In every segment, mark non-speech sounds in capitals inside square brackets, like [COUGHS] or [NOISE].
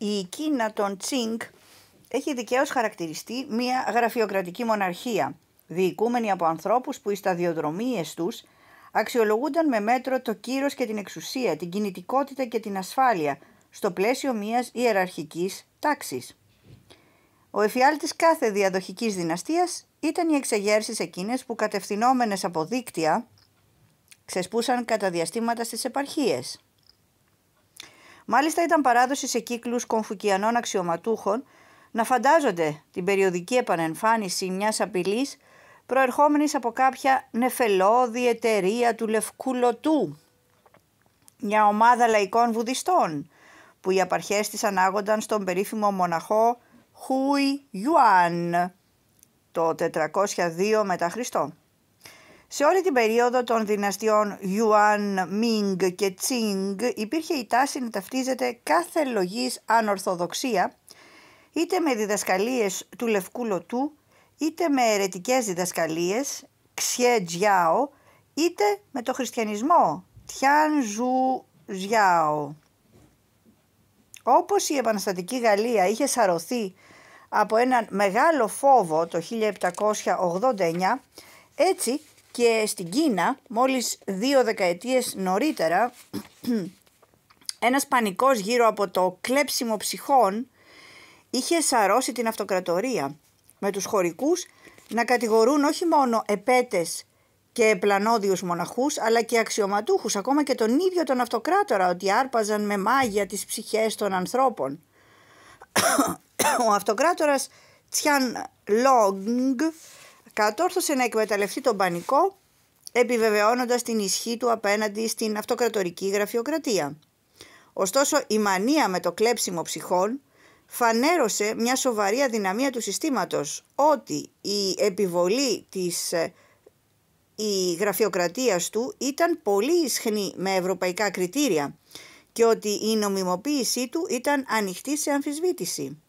η Κίνα των Τσίνγκ έχει δικαίως χαρακτηριστεί μια γραφειοκρατική μοναρχία, διοικούμενη από ανθρώπους που οι σταδιοδρομίες τους αξιολογούνταν με μέτρο το κύρος και την εξουσία, την κινητικότητα και την ασφάλεια, στο πλαίσιο μιας ιεραρχικής τάξης. Ο εφιάλτης κάθε διαδοχικής δυναστείας ήταν οι εξεγέρσεις εκείνες που κατευθυνόμενες από δίκτυα ξεσπούσαν κατά διαστήματα στις επαρχίες. Μάλιστα ήταν παράδοσης σε κύκλους κομφουκιανών αξιωματούχων να φαντάζονται την περιοδική επανεμφάνιση μιας απειλής προερχόμενης από κάποια νεφελώδη εταιρεία του Λευκού Λωτού. Μια ομάδα λαϊκών βουδιστών που οι απαρχές της ανάγονταν στον περίφημο μοναχό Χουι Ιουάν το 402 μετά Χριστό. Σε όλη την περίοδο των δυναστιών Yuan, Ming και Qing υπήρχε η τάση να ταυτίζεται κάθε λογής ανορθοδοξία είτε με διδασκαλίες του Λευκού Λωτού, είτε με αιρετικές διδασκαλίες, ξιέ τζιάο, είτε με το χριστιανισμό, τιάν ζου Όπως η επαναστατική Γαλλία είχε σαρωθεί από έναν μεγάλο φόβο το 1789, έτσι και στην Κίνα, μόλις δύο δεκαετίες νωρίτερα, [CLEARS THROAT] ένας πανικός γύρω από το κλέψιμο ψυχών είχε σαρώσει την αυτοκρατορία με τους χωρικούς να κατηγορούν όχι μόνο επέτες και πλανόδιους μοναχούς αλλά και αξιωματούχους ακόμα και τον ίδιο τον αυτοκράτορα ότι άρπαζαν με μάγια τις ψυχές των ανθρώπων. [COUGHS] Ο αυτοκράτορας Τσιαν Λόγγ κατόρθωσε να εκμεταλλευτεί τον πανικό επιβεβαιώνοντας την ισχύ του απέναντι στην αυτοκρατορική γραφειοκρατία. Ωστόσο η μανία με το κλέψιμο ψυχών φανέρωσε μια σοβαρή αδυναμία του συστήματος ότι η επιβολή της ε, η γραφειοκρατίας του ήταν πολύ ισχνή με ευρωπαϊκά κριτήρια και ότι η νομιμοποίησή του ήταν ανοιχτή σε αμφισβήτηση.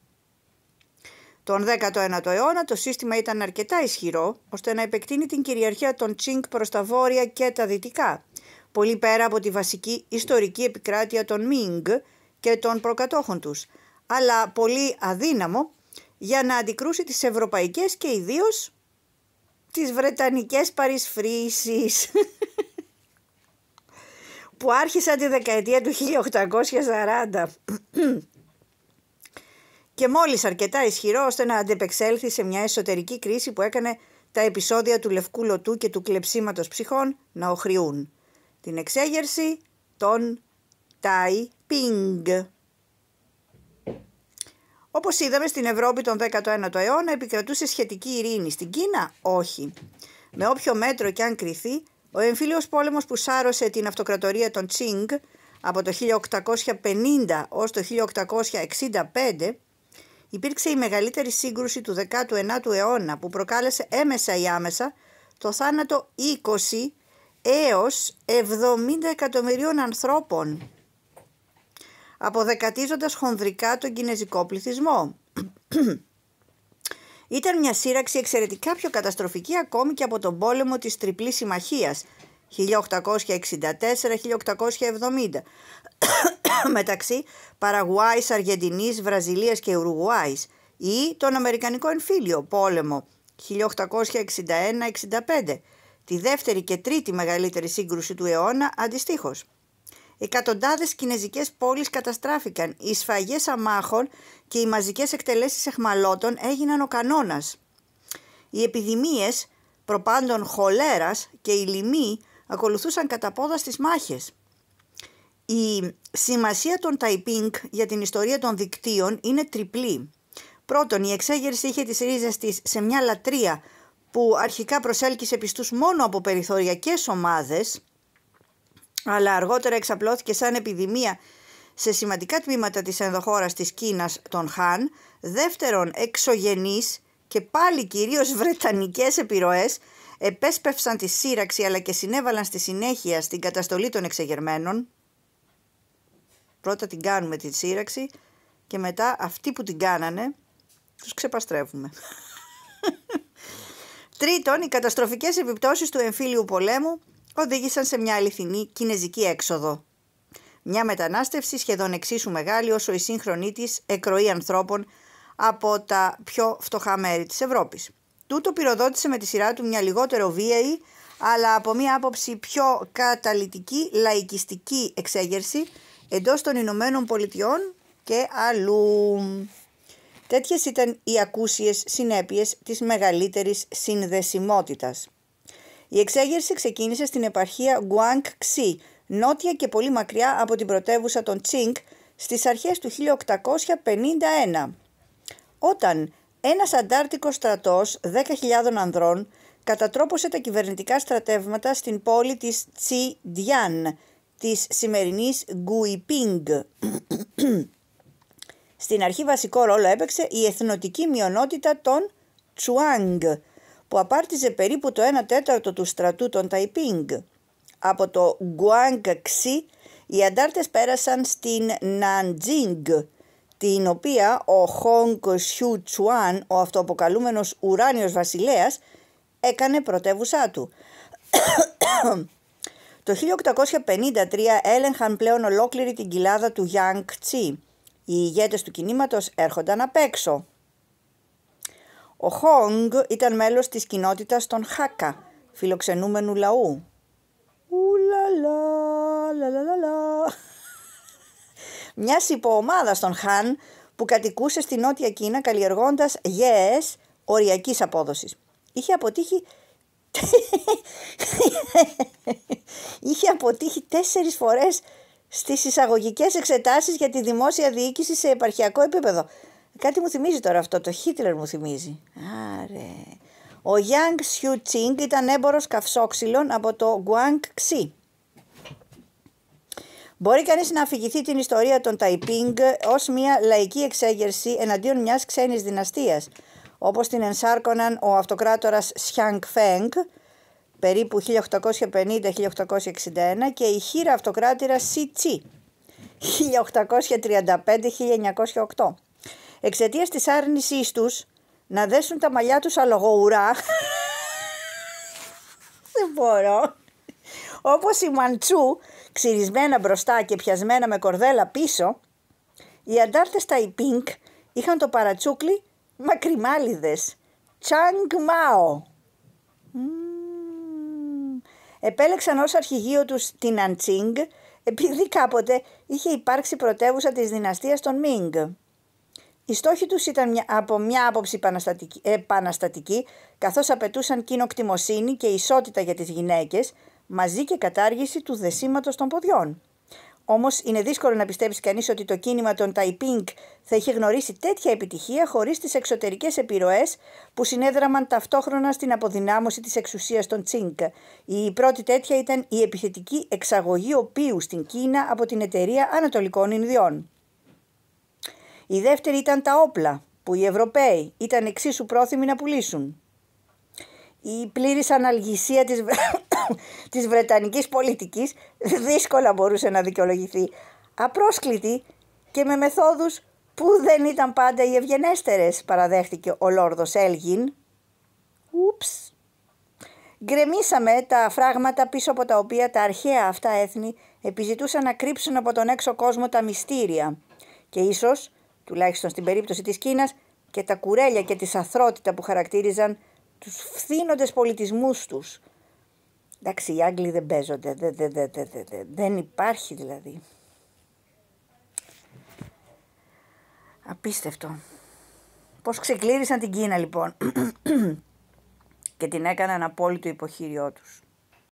Τον 19ο αιώνα το σύστημα ήταν αρκετά ισχυρό ώστε να επεκτείνει την κυριαρχία των Τσίνκ προς τα βόρεια και τα δυτικά, πολύ πέρα από τη βασική ιστορική επικράτεια των Μίνγκ και των προκατόχων τους, αλλά πολύ αδύναμο για να αντικρούσει τις ευρωπαϊκές και ιδίως τις βρετανικές παρισφρήσεις [LAUGHS] που άρχισαν τη δεκαετία του 1840 και μόλις αρκετά ισχυρό ώστε να αντεπεξέλθει σε μια εσωτερική κρίση που έκανε τα επεισόδια του Λευκού Λωτού και του κλεψίματος ψυχών να οχριούν. Την εξέγερση των Τάι Πινγκ. Όπως είδαμε στην Ευρώπη τον 19ο αιώνα επικρατούσε σχετική ειρήνη. Στην Κίνα όχι. Με όποιο μέτρο και αν κρυθεί, ο εμφύλιος πόλεμος που σάρωσε την αυτοκρατορία των Τσίνγκ από το 1850 ως το 1865 υπήρξε η μεγαλύτερη σύγκρουση του 19ου αιώνα που προκάλεσε έμεσα ή άμεσα το θάνατο 20 έως 70 εκατομμυρίων ανθρώπων αποδεκατίζοντας χονδρικά τον κινέζικο πληθυσμό. [CLEARS THROAT] Ήταν μια σύραξη εξαιρετικά πιο καταστροφική ακόμη και από τον πόλεμο της Τριπλής Συμμαχίας 1864-1870 [COUGHS] μεταξύ Παραγουάης, Αργεντινής, Βραζιλίας και Ουρουγουάης ή τον Αμερικανικό Εμφύλιο Πόλεμο 1861-65, τη δεύτερη και τρίτη μεγαλύτερη σύγκρουση του αιώνα αντιστοίχως. Εκατοντάδες κινέζικες πόλεις καταστράφηκαν, οι σφαγές αμάχων και οι μαζικές εκτελέσεις εχμαλώτων έγιναν ο κανόνας. Οι επιδημίες, προπάντων χολέρας και η λοιμή ακολουθούσαν κατά πόδα στις μάχες. Η σημασία των ΤΑΙΠΙΝΚ για την ιστορία των δικτύων είναι τριπλή. Πρώτον, η εξέγερση είχε τις ρίζες της σε μια λατρεία που αρχικά προσέλκυσε πιστούς μόνο από περιθωριακές ομάδες, αλλά αργότερα εξαπλώθηκε σαν επιδημία σε σημαντικά τμήματα της ενδοχώρας της Κίνας των Χάν, δεύτερον εξωγενείς και πάλι κυρίως βρετανικές επιρροές επέσπευσαν τη σύραξη αλλά και συνέβαλαν στη συνέχεια στην καταστολή των εξεγερμένων, Πρώτα την κάνουμε τη σύραξη και μετά αυτοί που την κάνανε τους ξεπαστρέφουμε. [LAUGHS] Τρίτον, οι καταστροφικές επιπτώσεις του εμφύλιου πολέμου οδήγησαν σε μια αληθινή κινέζικη έξοδο. Μια μετανάστευση σχεδόν εξίσου μεγάλη όσο η σύγχρονή της εκροή ανθρώπων από τα πιο φτωχά μέρη της Ευρώπης. Τούτο πυροδότησε με τη σειρά του μια λιγότερο βίαιη, αλλά από μια άποψη πιο καταλητική λαϊκιστική εξέγερση εντός των Ηνωμένων Πολιτειών και αλλού. Τέτοιες ήταν οι ακούσιες συνέπειες της μεγαλύτερης συνδεσιμότητας. Η εξέγερση ξεκίνησε στην επαρχία Γκουάνκ Ξι, νότια και πολύ μακριά από την πρωτεύουσα των Τσίνγκ, στις αρχές του 1851, όταν ένας αντάρτικος στρατός 10.000 ανδρών κατατρόπωσε τα κυβερνητικά στρατεύματα στην πόλη της Διάν, της σημερινής Γκουιπίνγκ. Στην αρχή βασικό ρόλο έπαιξε η εθνοτική μειονότητα των Τσουάνγκ, που απάρτιζε περίπου το 1 τέταρτο του στρατού των Ταϊπίνγκ. Από το Γκουάνγκ οι αντάρτες πέρασαν στην Ναντζίνγκ, την οποία ο Χόγκ Σιου Τσουάν, ο αυτοαποκαλούμενος ουράνιος βασιλέας, έκανε πρωτεύουσά του. Το 1853 έλεγχαν πλέον ολόκληρη την κοιλάδα του Γιάνγκ Τσι. Οι ηγέτες του κινήματος έρχονταν απ' έξω. Ο Χόγκ ήταν μέλος της κοινότητας των Χάκα, φιλοξενούμενου λαού. Ουλαλα, λαλαλαλα. των Χαν που κατοικούσε στη Νότια Κίνα καλλιεργώντας γέες οριακής απόδοσης. Είχε αποτύχει είχε αποτύχει τέσσερις φορές στις εισαγωγικές εξετάσεις για τη δημόσια διοίκηση σε επαρχιακό επίπεδο. Κάτι μου θυμίζει τώρα αυτό, το Χίτλερ μου θυμίζει. Άρε. Ο Γιάνγκ Σιου Τσίνγκ ήταν έμπορος καυσόξυλων από το Γκουάνγκ Ξι. Μπορεί κανείς να αφηγηθεί την ιστορία των Ταϊπίνγκ ως μια λαϊκή εξέγερση εναντίον μιας ξένης δυναστείας – όπως την ενσάρκωναν ο αυτοκράτορας Σιάνκ Φέγκ περίπου 1850-1861 και η χείρα αυτοκράτηρα Σι Τσι 1835-1908. Εξαιτίας της άρνησής τους να δέσουν τα μαλλιά τους αλογοουρά [LAUGHS] δεν μπορώ όπως η Μαντσού ξυρισμένα μπροστά και πιασμένα με κορδέλα πίσω οι αντάρτες τα Ιπίνκ είχαν το παρατσούκλι μακριμάλιδες. Τσάνγκ Μάο. Επέλεξαν ως αρχηγείο τους την Αντσίνγκ επειδή κάποτε είχε υπάρξει πρωτεύουσα της δυναστείας των Μίνγκ. Οι στόχοι τους ήταν από μια άποψη επαναστατική, επαναστατική καθώς απαιτούσαν κοινοκτημοσύνη και ισότητα για τις γυναίκες μαζί και κατάργηση του δεσίματος των ποδιών. Όμως είναι δύσκολο να πιστέψει κανείς ότι το κίνημα των Ταϊπίνγκ θα είχε γνωρίσει τέτοια επιτυχία χωρίς τις εξωτερικές επιρροές που συνέδραμαν ταυτόχρονα στην αποδυνάμωση της εξουσίας των Τσίνκ. Η πρώτη τέτοια ήταν η επιθετική εξαγωγή οπίου στην Κίνα από την εταιρεία Ανατολικών Ινδιών. Η δεύτερη ήταν τα όπλα που οι Ευρωπαίοι ήταν εξίσου πρόθυμοι να πουλήσουν η πλήρης αναλγησία της, [COUGHS] της Βρετανικής πολιτικής δύσκολα μπορούσε να δικαιολογηθεί. Απρόσκλητη και με μεθόδους που δεν ήταν πάντα οι ευγενέστερες, παραδέχτηκε ο Λόρδος Έλγιν. Γκρεμίσαμε τα φράγματα πίσω από τα οποία τα αρχαία αυτά έθνη επιζητούσαν να κρύψουν από τον έξω κόσμο τα μυστήρια και ίσως, τουλάχιστον στην περίπτωση της Κίνας, και τα κουρέλια και τη αθρότητα που χαρακτήριζαν τους φθήνοντες πολιτισμούς τους. Εντάξει, οι Άγγλοι δεν παίζονται, δεν, υπάρχει δηλαδή. Απίστευτο. Πώς ξεκλήρισαν την Κίνα λοιπόν [CLEARS THROAT] και την έκαναν απόλυτο υποχείριό τους.